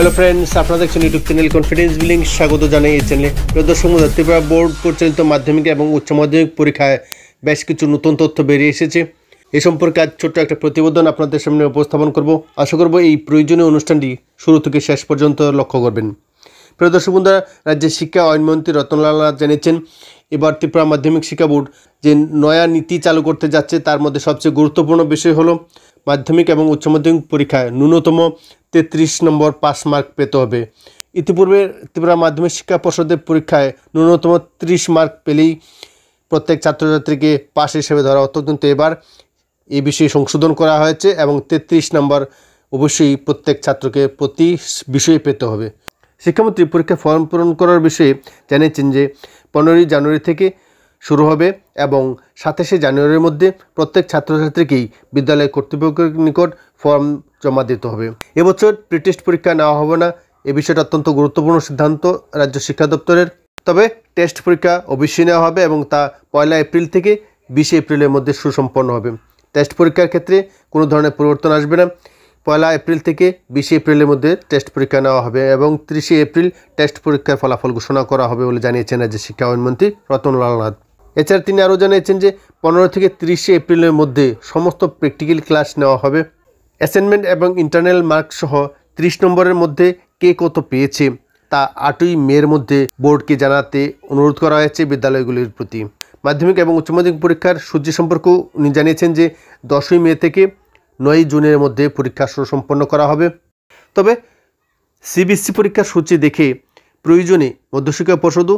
hello friends আপনারা দেখছেন YouTube channel confidence billing স্বাগত জানাই এই চ্যানেলে প্রদর্শন ত্রিপুরা বোর্ড পরিচালিত মাধ্যমিক এবং উচ্চ মাধ্যমিক পরীক্ষায় বেশ কিছু নতুন তথ্য বেরিয়ে এসেছে এ সম্পর্কে আজ ছোট্ট একটা প্রতিবেদন আপনাদের সামনে উপস্থাপন করব আশা করব এই প্রয়োজনীয় অনুষ্ঠানটি শুরু থেকে শেষ পর্যন্ত লক্ষ্য করবেন প্রিয় বন্ধুরা রাজ্যের শিক্ষা আইনমন্ত্রী রতনলাল নাথ জানিয়েছেন এবার ত্রিপুরা মাধ্যমিক শিক্ষা বোর্ড যে নয়া নীতি চালু করতে যাচ্ছে তার মধ্যে সবচেয়ে গুরুত্বপূর্ণ বিষয় হলো মাধ্যমিক এবং উচ্চ মাধ্যমিক পরীক্ষায় ন্যূনতম তেত্রিশ নম্বর পাস মার্ক পেতে হবে ইতিপূর্বে ত্রিপুরা মাধ্যমিক শিক্ষা পর্ষদের পরীক্ষায় ন্যূনতম ত্রিশ মার্ক পেলেই প্রত্যেক ছাত্রছাত্রীকে পাশ হিসেবে ধরা হতো কিন্তু এবার এই বিষয়ে সংশোধন করা হয়েছে এবং তেত্রিশ নম্বর অবশ্যই প্রত্যেক ছাত্রকে প্রতি বিষয়ে পেতে হবে শিক্ষামন্ত্রী পরীক্ষা ফর্ম পূরণ করার বিষয়ে জানিয়েছেন যে পনেরোই জানুয়ারি থেকে শুরু হবে এবং সাতাশে জানুয়ারির মধ্যে প্রত্যেক ছাত্রছাত্রীকেই বিদ্যালয় কর্তৃপক্ষের নিকট ফর্ম জমা দিতে হবে এবছর প্রিটেস্ট পরীক্ষা নেওয়া হবে না এ বিষয়টা অত্যন্ত গুরুত্বপূর্ণ সিদ্ধান্ত রাজ্য শিক্ষা দপ্তরের তবে টেস্ট পরীক্ষা অবশ্যই নেওয়া হবে এবং তা পয়লা এপ্রিল থেকে বিশে এপ্রিলের মধ্যে সুসম্পন্ন হবে টেস্ট পরীক্ষার ক্ষেত্রে কোনো ধরনের পরিবর্তন আসবে না পয়লা এপ্রিল থেকে বিশে এপ্রিলের মধ্যে টেস্ট পরীক্ষা নেওয়া হবে এবং ত্রিশে এপ্রিল টেস্ট পরীক্ষার ফলাফল ঘোষণা করা হবে বলে জানিয়েছেন রাজ্যের শিক্ষা মন্ত্রী রতনলাল নাথ এছাড়া তিনি আরও জানিয়েছেন যে পনেরো থেকে তিরিশে এপ্রিলের মধ্যে সমস্ত প্র্যাকটিক্যাল ক্লাস নেওয়া হবে অ্যাসাইনমেন্ট এবং ইন্টারনাল মার্কসহ ত্রিশ নম্বরের মধ্যে কে কত পেয়েছে তা আটই মেয়ের মধ্যে বোর্ডকে জানাতে অনুরোধ করা হয়েছে বিদ্যালয়গুলির প্রতি মাধ্যমিক এবং উচ্চ মাধ্যমিক পরীক্ষার সূচি সম্পর্কেও উনি জানিয়েছেন যে দশই মে থেকে নয়ই জুনের মধ্যে পরীক্ষা সম্পন্ন করা হবে তবে সিবিএসসি পরীক্ষার সূচি দেখে প্রয়োজনে মধ্যশিক্ষা পর্ষদও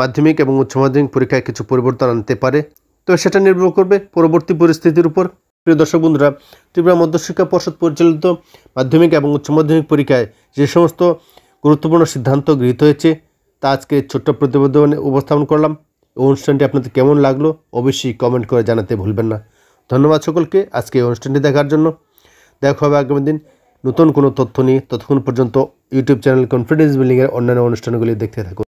মাধ্যমিক এবং উচ্চ মাধ্যমিক পরীক্ষায় কিছু পরিবর্তন আনতে পারে তো সেটা নির্ভর করবে পরবর্তী পরিস্থিতির উপর প্রিয় দর্শক বন্ধুরা ত্রিপুরা মধ্যশিক্ষা পর্ষদ পরিচালিত মাধ্যমিক এবং উচ্চ মাধ্যমিক পরীক্ষায় যে সমস্ত গুরুত্বপূর্ণ সিদ্ধান্ত গৃহীত হয়েছে তা আজকে ছোট্ট প্রতিবেদনে উপস্থাপন করলাম অনুষ্ঠানটি আপনাদের কেমন লাগলো অবশ্যই কমেন্ট করে জানাতে ভুলবেন না ধন্যবাদ সকলকে আজকে এই অনুষ্ঠানটি দেখার জন্য দেখা হবে আগামী দিন নতুন কোনো তথ্য নিয়ে ততক্ষণ পর্যন্ত ইউটিউব চ্যানেল কনফিডেন্স বিল্ডিংয়ের অন্যান্য অনুষ্ঠানগুলি দেখতে থাকুন